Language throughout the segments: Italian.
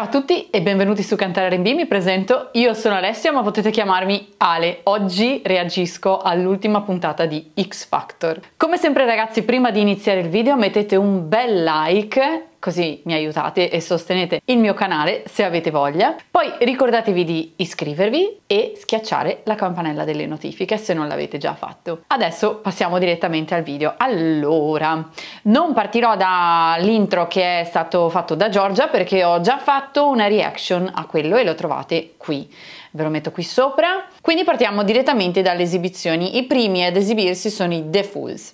Ciao a tutti e benvenuti su Cantare R&B, mi presento, io sono Alessia ma potete chiamarmi Ale. Oggi reagisco all'ultima puntata di X Factor. Come sempre ragazzi, prima di iniziare il video mettete un bel like così mi aiutate e sostenete il mio canale se avete voglia. Poi ricordatevi di iscrivervi e schiacciare la campanella delle notifiche se non l'avete già fatto. Adesso passiamo direttamente al video. Allora, non partirò dall'intro che è stato fatto da Giorgia perché ho già fatto una reaction a quello e lo trovate qui. Ve lo metto qui sopra. Quindi partiamo direttamente dalle esibizioni. I primi ad esibirsi sono i The Fools.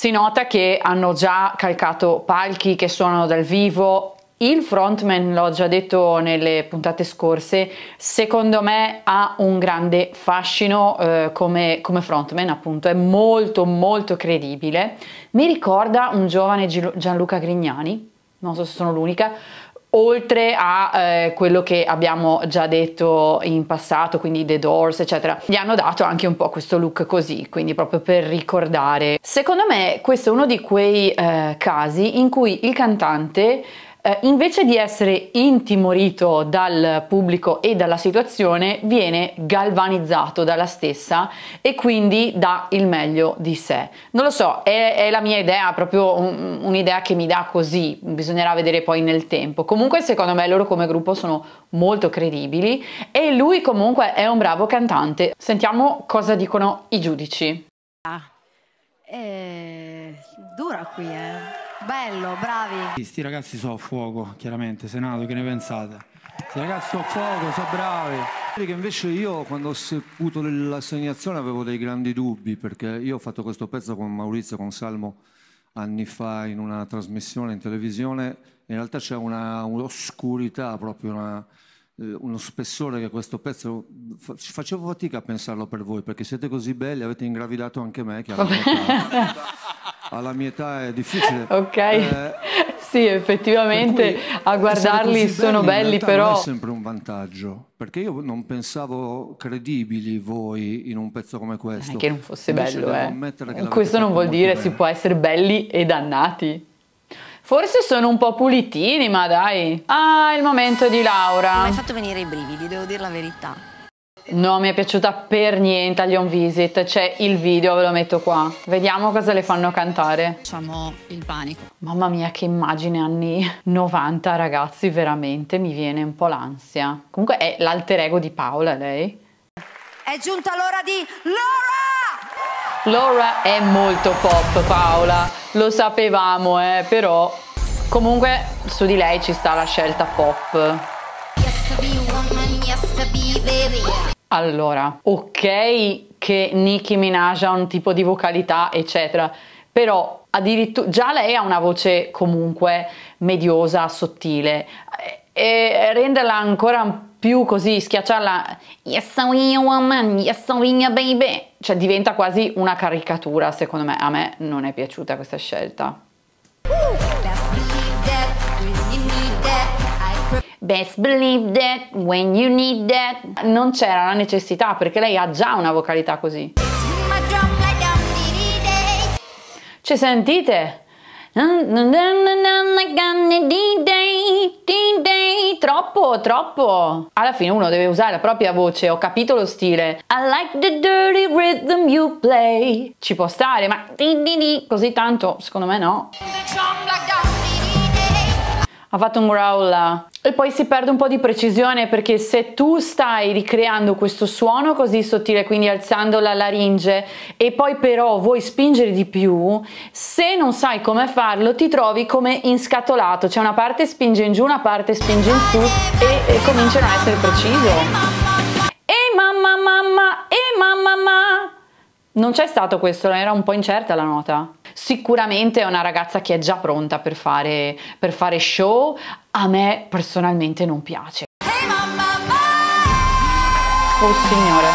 Si nota che hanno già calcato palchi che suonano dal vivo, il frontman, l'ho già detto nelle puntate scorse, secondo me ha un grande fascino eh, come, come, frontman, appunto, è molto molto credibile. Mi ricorda un giovane Gianluca Grignani, non so se sono l'unica, oltre a eh, quello che abbiamo già detto in passato, quindi The Doors, eccetera, gli hanno dato anche un po' questo look così, quindi proprio per ricordare. Secondo me questo è uno di quei eh, casi in cui il cantante eh, invece di essere intimorito dal pubblico e dalla situazione, viene galvanizzato dalla stessa e quindi dà il meglio di sé. Non lo so, è, è la mia idea, proprio un'idea che mi dà così, bisognerà vedere poi nel tempo. Comunque secondo me loro come gruppo sono molto credibili e lui comunque è un bravo cantante. Sentiamo cosa dicono i giudici. Ah, eh, dura qui, eh. Bello, bravi. Questi ragazzi sono a fuoco, chiaramente. Senato, che ne pensate? Questi ragazzi sono a fuoco, sono bravi. Che invece io quando ho saputo l'assegnazione avevo dei grandi dubbi perché io ho fatto questo pezzo con Maurizio, con Salmo anni fa in una trasmissione in televisione in realtà c'è una, un'oscurità proprio una, eh, uno spessore che questo pezzo facevo fatica a pensarlo per voi perché siete così belli avete ingravidato anche me che alla mia età è difficile. ok, eh, sì, effettivamente cui, a guardarli sono belli, belli però... Non è sempre un vantaggio, perché io non pensavo credibili voi in un pezzo come questo. Non è che non fosse Invece bello, eh. Ammettere Questo non vuol dire bene. si può essere belli e dannati. Forse sono un po' pulitini, ma dai. Ah, il momento di Laura. Mi hai fatto venire i brividi, devo dire la verità. Non mi è piaciuta per niente agli on visit, c'è il video, ve lo metto qua. Vediamo cosa le fanno cantare. Facciamo il panico. Mamma mia che immagine anni 90 ragazzi, veramente mi viene un po' l'ansia. Comunque è l'alter ego di Paola lei. È giunta l'ora di Laura! Laura è molto pop Paola, lo sapevamo eh, però comunque su di lei ci sta la scelta pop. Yes, allora, ok che Nicki Minaj ha un tipo di vocalità, eccetera, però addirittura già lei ha una voce comunque mediosa, sottile e renderla ancora più così, schiacciarla Yes, I'm a woman, yes, I'm a baby cioè diventa quasi una caricatura secondo me, a me non è piaciuta questa scelta best believe that, when you need that. Non c'era la necessità perché lei ha già una vocalità così. Ci sentite? Troppo, troppo. Alla fine uno deve usare la propria voce, ho capito lo stile. I like the dirty rhythm you play. Ci può stare, ma così tanto, secondo me no ha fatto un growl là. E poi si perde un po' di precisione perché se tu stai ricreando questo suono così sottile, quindi alzando la laringe e poi però vuoi spingere di più, se non sai come farlo ti trovi come inscatolato, cioè una parte spinge in giù, una parte spinge in su e, e cominciano a essere preciso. E mamma mamma, e mamma mamma. Non c'è stato questo, era un po' incerta la nota. Sicuramente è una ragazza che è già pronta per fare, per fare show, a me personalmente non piace. Hey mamma, Oh signore.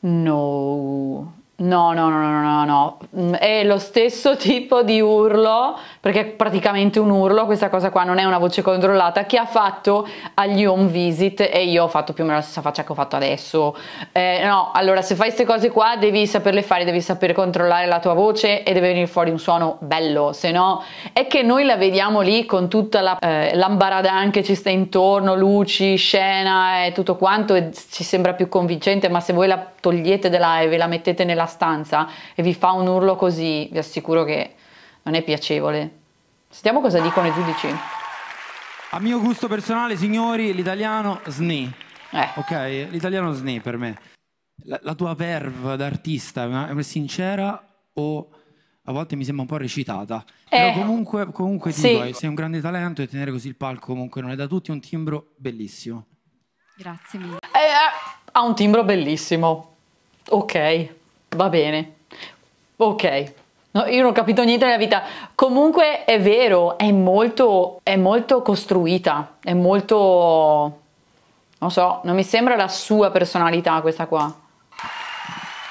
No. No, no, no, no, no, no. Mm, è lo stesso tipo di urlo perché è praticamente un urlo, questa cosa qua non è una voce controllata, che ha fatto agli home visit e io ho fatto più o meno la stessa faccia che ho fatto adesso. Eh, no, allora se fai queste cose qua devi saperle fare, devi sapere controllare la tua voce e deve venire fuori un suono bello, se no è che noi la vediamo lì con tutta la, eh, l'ambaradan che ci sta intorno, luci, scena e tutto quanto e ci sembra più convincente, ma se voi la togliete da là e ve la mettete nella stanza e vi fa un urlo così, vi assicuro che non è piacevole. Sentiamo cosa dicono i giudici. A mio gusto personale, signori, l'italiano sni. Eh. Ok, l'italiano sni per me. La, la tua verve d'artista è sincera o a volte mi sembra un po' recitata? Eh. Però comunque, comunque sì. dico, eh, sei un grande talento e tenere così il palco comunque non è da tutti, è un timbro bellissimo. Grazie mille. Eh, eh, ha un timbro bellissimo. Ok, va bene. Ok. No, io non ho capito niente nella vita. Comunque è vero, è molto, è molto costruita, è molto... Non so, non mi sembra la sua personalità questa qua.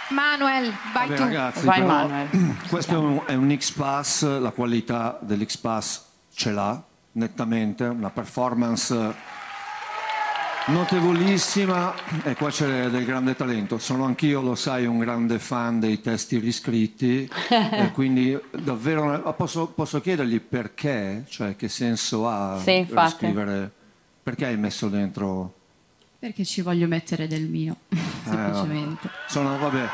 Manuel, vai Vabbè, tu. Ragazzi, vai però, Manuel. Questo è un, è un X-Pass, la qualità dell'X-Pass ce l'ha nettamente, una performance notevolissima e qua c'è del grande talento sono anch'io lo sai un grande fan dei testi riscritti quindi davvero posso, posso, chiedergli perché cioè che senso ha sì, scrivere perché hai messo dentro perché ci voglio mettere del mio eh, semplicemente sono vabbè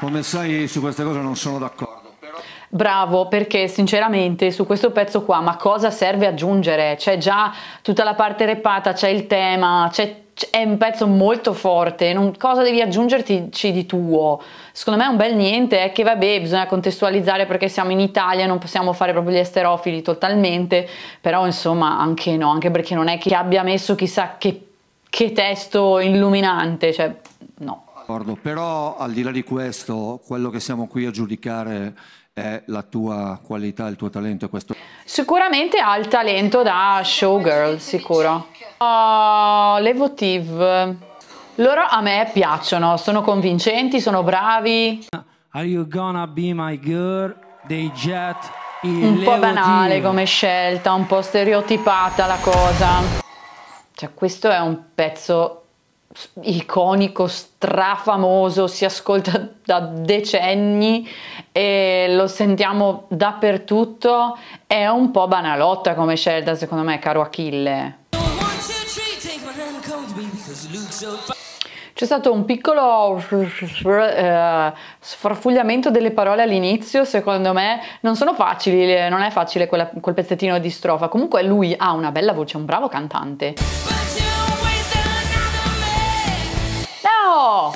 come sai su queste cose non sono d'accordo bravo perché sinceramente su questo pezzo qua ma cosa serve aggiungere? C'è già tutta la parte repata, c'è il tema, c'è è un pezzo molto forte, non, cosa devi aggiungerti di tuo? Secondo me è un bel niente è che vabbè bisogna contestualizzare perché siamo in Italia, non possiamo fare proprio gli esterofili totalmente, però insomma anche no, anche perché non è che abbia messo chissà che, che testo illuminante, cioè no. Però al di là di questo, quello che siamo qui a giudicare è la tua qualità, il tuo talento? Questo? Sicuramente ha il talento da showgirl, sicuro. Oh, le votive. Loro a me piacciono, sono convincenti, sono bravi. Are you gonna be my girl? They Jet. Un po' banale come scelta, un po' stereotipata la cosa. Cioè questo è un pezzo iconico, strafamoso, si ascolta da decenni e lo sentiamo dappertutto, è un po' banalotta come scelta secondo me, caro Achille. C'è stato un piccolo uh, sfarfugliamento delle parole all'inizio, secondo me non sono facili, non è facile quella, quel pezzettino di strofa, comunque lui ha una bella voce, è un bravo cantante. ho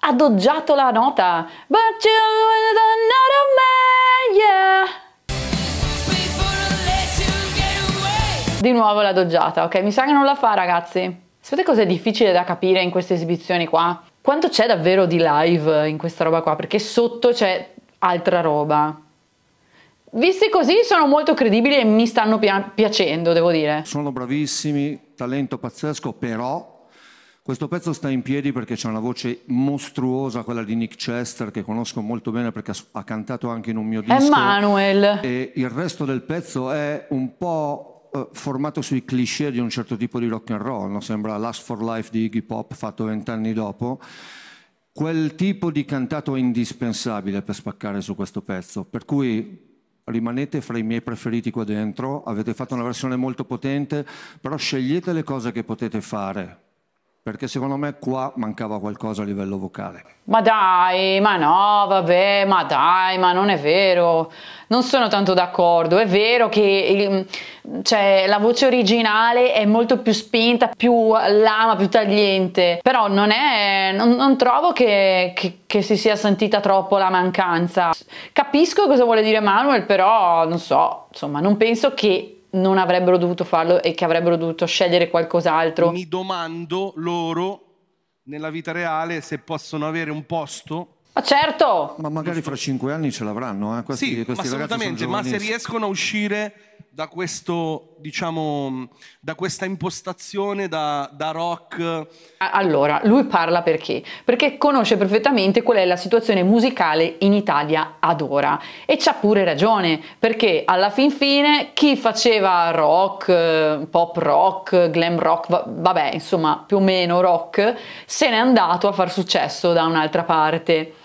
adoggiato la nota. But you is another man, yeah. Di nuovo la doggiata, ok? Mi sa che non la fa, ragazzi. Sapete cosa è difficile da capire in queste esibizioni qua? Quanto c'è davvero di live in questa roba qua? Perché sotto c'è altra roba. Visti così sono molto credibili e mi stanno piacendo, devo dire. Sono bravissimi, talento pazzesco, però questo pezzo sta in piedi perché c'è una voce mostruosa, quella di Nick Chester, che conosco molto bene perché ha cantato anche in un mio disco. Emmanuel! E il resto del pezzo è un po' eh, formato sui cliché di un certo tipo di rock and roll, no? sembra Last for Life di Iggy Pop fatto vent'anni dopo. Quel tipo di cantato è indispensabile per spaccare su questo pezzo, per cui rimanete fra i miei preferiti qua dentro, avete fatto una versione molto potente, però scegliete le cose che potete fare, perché secondo me qua mancava qualcosa a livello vocale. Ma dai, ma no, vabbè, ma dai, ma non è vero. Non sono tanto d'accordo. È vero che ehm, cioè, la voce originale è molto più spinta, più lama, più tagliente, però non, è, non, non trovo che, che, che, si sia sentita troppo la mancanza. Capisco cosa vuole dire Manuel, però non so, insomma, non penso che non avrebbero dovuto farlo e che avrebbero dovuto scegliere qualcos'altro. Mi domando loro nella vita reale se possono avere un posto. Ma certo! Ma magari fra cinque anni ce l'avranno, eh? Questi, sì, questi assolutamente, ma se riescono a uscire da, questo, diciamo, da questa impostazione da, da, rock? Allora, lui parla perché? Perché conosce perfettamente qual è la situazione musicale in Italia ad ora e c'ha pure ragione, perché alla fin fine chi faceva rock, eh, pop rock, glam rock, vabbè, insomma, più o meno rock, se n'è andato a far successo da un'altra parte.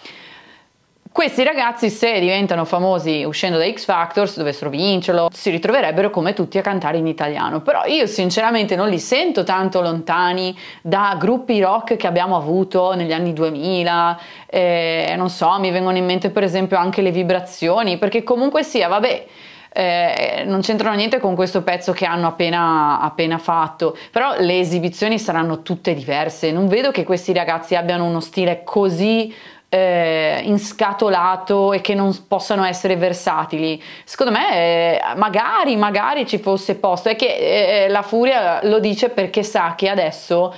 Questi ragazzi se diventano famosi uscendo da X Factors, dovessero vincerlo, si ritroverebbero come tutti a cantare in italiano, però io sinceramente non li sento tanto lontani da gruppi rock che abbiamo avuto negli anni 2000, eh, non so, mi vengono in mente per esempio anche le vibrazioni, perché comunque sia, vabbè, eh, non c'entrano niente con questo pezzo che hanno appena, appena, fatto, però le esibizioni saranno tutte diverse, non vedo che questi ragazzi abbiano uno stile così eh, scatolato e che non possano essere versatili. Secondo me, eh, magari, magari ci fosse posto. È che eh, eh, la Furia lo dice perché sa che adesso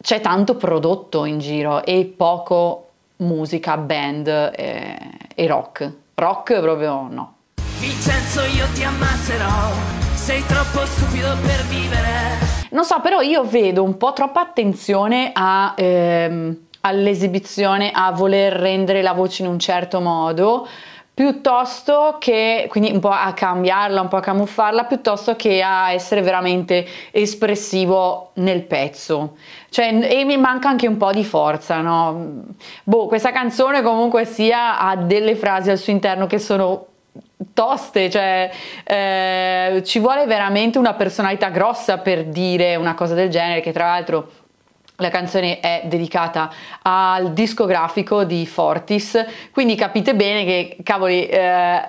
c'è tanto prodotto in giro e poco musica, band eh, e rock. Rock proprio no. Vincenzo, io ti ammazzerò. Sei troppo stupido per vivere. Non so, però io vedo un po' troppa attenzione a. Ehm, all'esibizione, a voler rendere la voce in un certo modo, piuttosto che, quindi un po' a cambiarla, un po' a camuffarla, piuttosto che a essere veramente espressivo nel pezzo. Cioè, e mi manca anche un po' di forza, no? Boh, questa canzone comunque sia ha delle frasi al suo interno che sono toste, cioè eh, ci vuole veramente una personalità grossa per dire una cosa del genere, che tra l'altro la canzone è dedicata al discografico di Fortis, quindi capite bene che, cavoli, eh,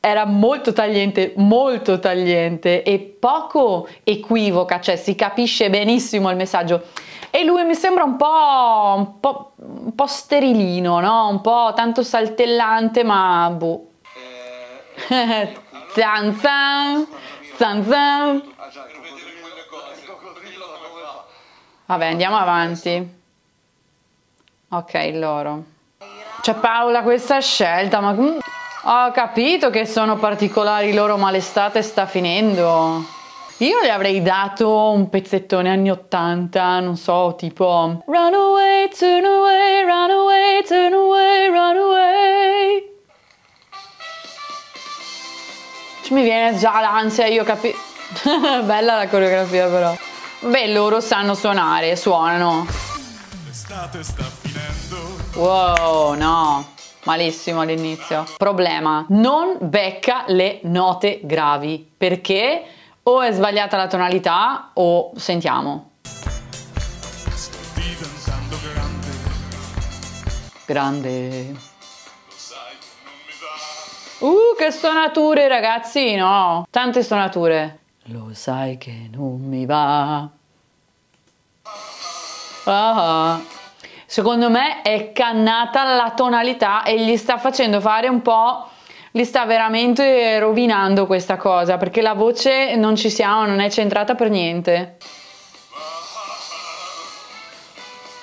era molto tagliente, molto tagliente e poco equivoca, cioè si capisce benissimo il messaggio. E lui mi sembra un po', un po', un po sterilino, no? un po' tanto saltellante, ma boh. Eh, zan zan, zan zan. Ah, Vabbè, andiamo avanti. Ok, loro. Cioè, Paola questa scelta, ma mm, ho capito che sono particolari loro, ma l'estate sta finendo. Io le avrei dato un pezzettone anni 80, non so, tipo Run away, turn away, run away, turn away, run away. Ci mi viene già l'ansia, io capisco. Bella la coreografia però. Beh, loro sanno suonare, suonano. L'estate sta finendo. Wow, no. Malissimo all'inizio. Problema, non becca le note gravi perché o è sbagliata la tonalità o sentiamo. Sto diventando grande. Grande. Uh, che stonature ragazzi, no! Tante stonature. Lo sai che non mi va. Ah, ah, secondo me è cannata la tonalità e gli sta facendo fare un po'. Gli sta veramente rovinando questa cosa perché la voce non ci siamo, non è centrata per niente.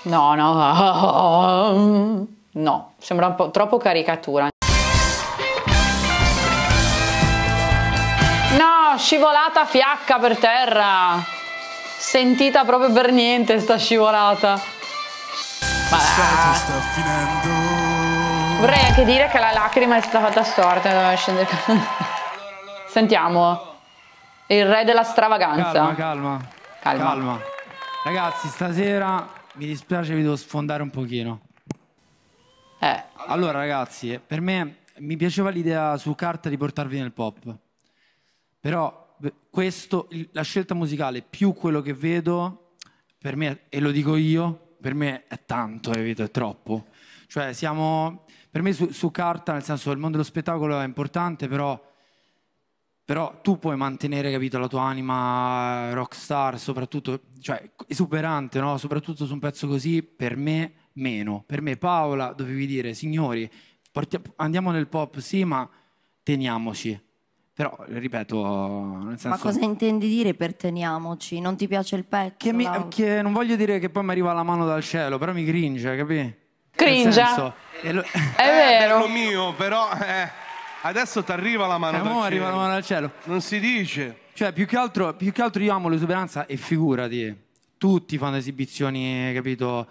No, no, no, sembra un po' troppo caricatura. No, scivolata fiacca per terra. Sentita proprio per niente sta scivolata. Ma ah. Vorrei anche dire che la lacrima è stata fatta storta. Allora, allora, Sentiamo. Il re della stravaganza. Calma, calma. Calma. calma. Ragazzi, stasera mi dispiace, vi devo sfondare un pochino. Eh. Allora, ragazzi, per me mi piaceva l'idea su carta di portarvi nel pop. Però questo, la scelta musicale più quello che vedo, per me, e lo dico io, per me è tanto, eh, È troppo. Cioè siamo, per me su, su carta, nel senso il mondo dello spettacolo è importante, però però tu puoi mantenere, capito, la tua anima rockstar, soprattutto, cioè, esuberante, no? Soprattutto su un pezzo così, per me, meno. Per me, Paola, dovevi dire, signori, andiamo nel pop, sì, ma teniamoci. Però, ripeto, nel senso... Ma cosa intendi dire per teniamoci? Non ti piace il petto? Che mi, che non voglio dire che poi mi arriva la mano dal cielo, però mi cringe, capi? Cringe? Senso, è, lo... è vero. È eh, lo mio, però... Eh, adesso ti eh, arriva la mano dal cielo. arriva la mano dal cielo. Non si dice. Cioè, più che altro, più che altro io amo l'esuberanza e figurati, tutti fanno esibizioni, capito,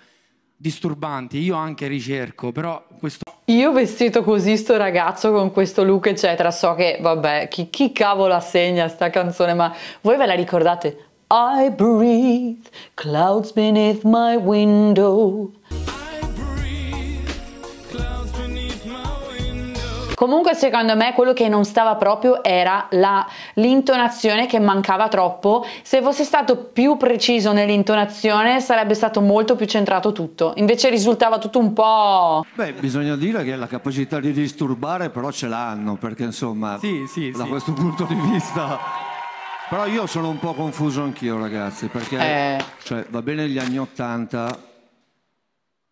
disturbanti. Io anche ricerco, però questo io vestito così sto ragazzo con questo look eccetera, so che vabbè, chi, chi cavolo assegna sta canzone, ma voi ve la ricordate? I breathe clouds beneath my window. Comunque secondo me quello che non stava proprio era l'intonazione che mancava troppo. Se fosse stato più preciso nell'intonazione sarebbe stato molto più centrato tutto. Invece risultava tutto un po'... Beh, bisogna dire che la capacità di disturbare però ce l'hanno, perché insomma, sì, sì, da sì. questo punto di vista... Però io sono un po' confuso anch'io ragazzi, perché eh... cioè, va bene gli anni Ottanta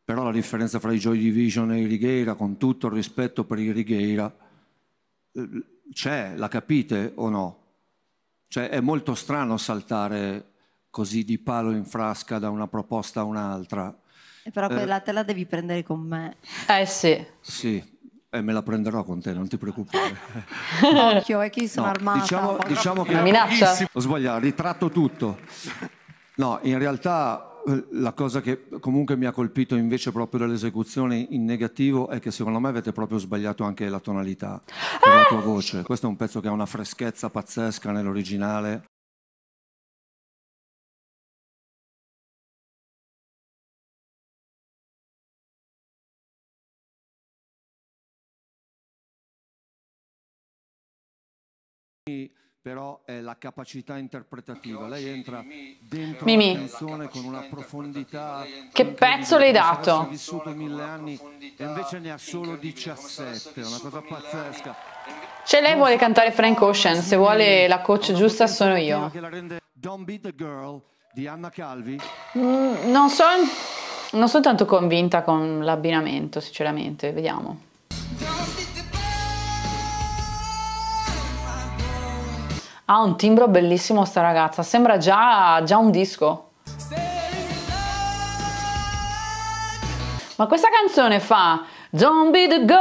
però la differenza fra i Joy Division e i Righeira, con tutto il rispetto per i Righeira, eh, c'è, la capite o no? Cioè è molto strano saltare così di palo in frasca da una proposta a un'altra. E però eh, quella eh, te la devi prendere con me. Eh sì. Sì, e me la prenderò con te, non ti preoccupare. Occhio, è eh, chi sono no, armata. Diciamo, diciamo che... Una minaccia. Posso sbagliare, ritratto tutto. No, in realtà eh, la cosa che comunque mi ha colpito invece proprio dall'esecuzione in negativo è che secondo me avete proprio sbagliato anche la tonalità della ah! tua voce. Questo è un pezzo che ha una freschezza pazzesca nell'originale però è la capacità interpretativa. Lei entra dentro Mimì. la canzone con una profondità. Che pezzo l'hai dato? Ha vissuto mille anni e invece ne ha solo 17, una cosa pazzesca. Cioè lei vuole cantare Frank Ocean, se vuole la coach giusta sono io. Don't Be the Girl di Anna Calvi. Mm, non sono tanto convinta con l'abbinamento, sinceramente, vediamo. Ha un timbro bellissimo sta ragazza, sembra già, già un disco. Ma questa canzone fa Don't be the girl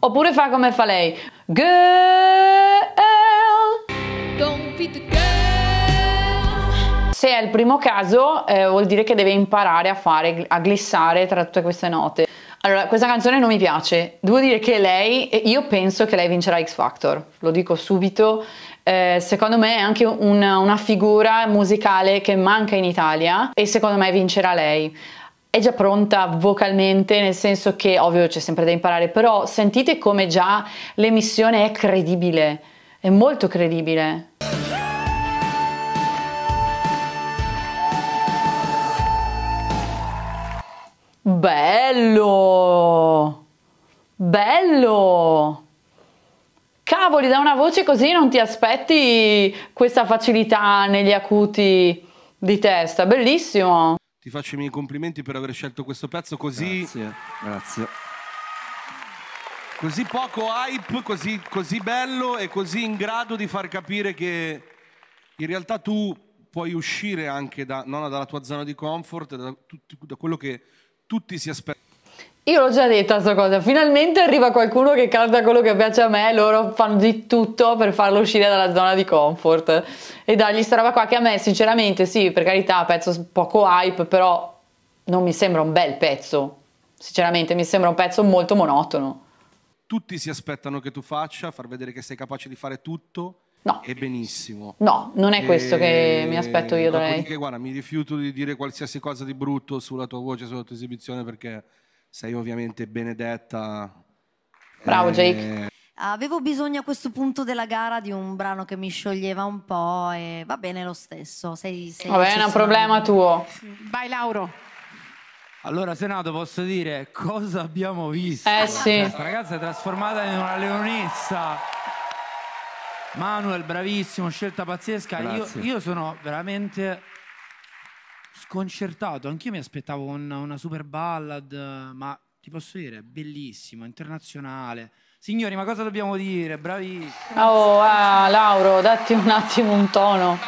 oppure fa come fa lei Girl Don't be the girl Se è il primo caso eh, vuol dire che deve imparare a fare a glissare tra tutte queste note allora, questa canzone non mi piace. Devo dire che lei, io penso che lei vincerà X Factor, lo dico subito. Eh, secondo me è anche una, una figura musicale che manca in Italia e secondo me vincerà lei è già pronta vocalmente, nel senso che ovvio c'è sempre da imparare, però sentite come già l'emissione è credibile, è molto credibile. Bello! Bello! Cavoli, da una voce così non ti aspetti questa facilità negli acuti di testa, bellissimo! Ti faccio i miei complimenti per aver scelto questo pezzo così... Grazie, grazie. Così poco hype, così, così bello e così in grado di far capire che in realtà tu puoi uscire anche da, non dalla tua zona di comfort, da, da quello che tutti si aspettano. Io l'ho già detto questa cosa, finalmente arriva qualcuno che canta quello che piace a me, loro fanno di tutto per farlo uscire dalla zona di comfort e dargli questa roba qua che a me sinceramente sì, per carità, pezzo poco hype, però non mi sembra un bel pezzo, sinceramente mi sembra un pezzo molto monotono. Tutti si aspettano che tu faccia, far vedere che sei capace di fare tutto, No. E benissimo. No, non è questo e... che mi ehm, aspetto io da lei. guarda, mi rifiuto di dire qualsiasi cosa di brutto sulla tua voce, sulla tua esibizione, perché sei ovviamente benedetta. Bravo, e... Eh, Jake. Avevo bisogno a questo punto della gara di un brano che mi scioglieva un po' e va bene lo stesso. Sei, sei va bene, è un problema tuo. Vai Lauro. Allora Senato posso dire cosa abbiamo visto? Eh sì. Questa ragazza è trasformata in una leonessa. Manuel, bravissimo, scelta pazzesca. Io, io, sono veramente sconcertato. Anch'io mi aspettavo una, una super ballad, ma ti posso dire, bellissimo, internazionale. Signori, ma cosa dobbiamo dire? Bravissimo. Oh, ah, Lauro, datti un attimo un tono.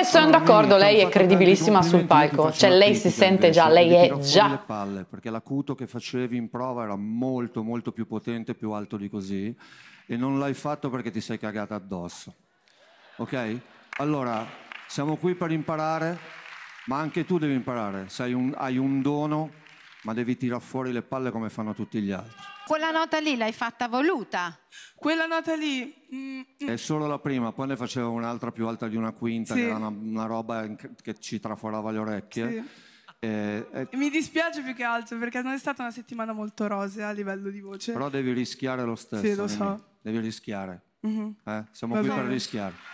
Eh, sono d'accordo, lei è credibilissima sul palco. Cioè, lei si sente già, lei è già. Le palle, perché l'acuto che facevi in prova era molto, molto più potente, più alto di così e non l'hai fatto perché ti sei cagata addosso. Ok? Allora, siamo qui per imparare, ma anche tu devi imparare. Un, hai un dono, ma devi tirar fuori le palle come fanno tutti gli altri. Quella nota lì l'hai fatta voluta? Quella nota lì... Mm, mm. È solo la prima, poi ne facevo un'altra più alta di una quinta, sì. che era una, una, roba che ci traforava le orecchie. Sì. Eh, eh. Mi dispiace più che altro perché non è stata una settimana molto rosea a livello di voce. Però devi rischiare lo stesso. Sì, lo so devi rischiare. Mm-hmm. Eh? Siamo Va qui bene. per rischiare.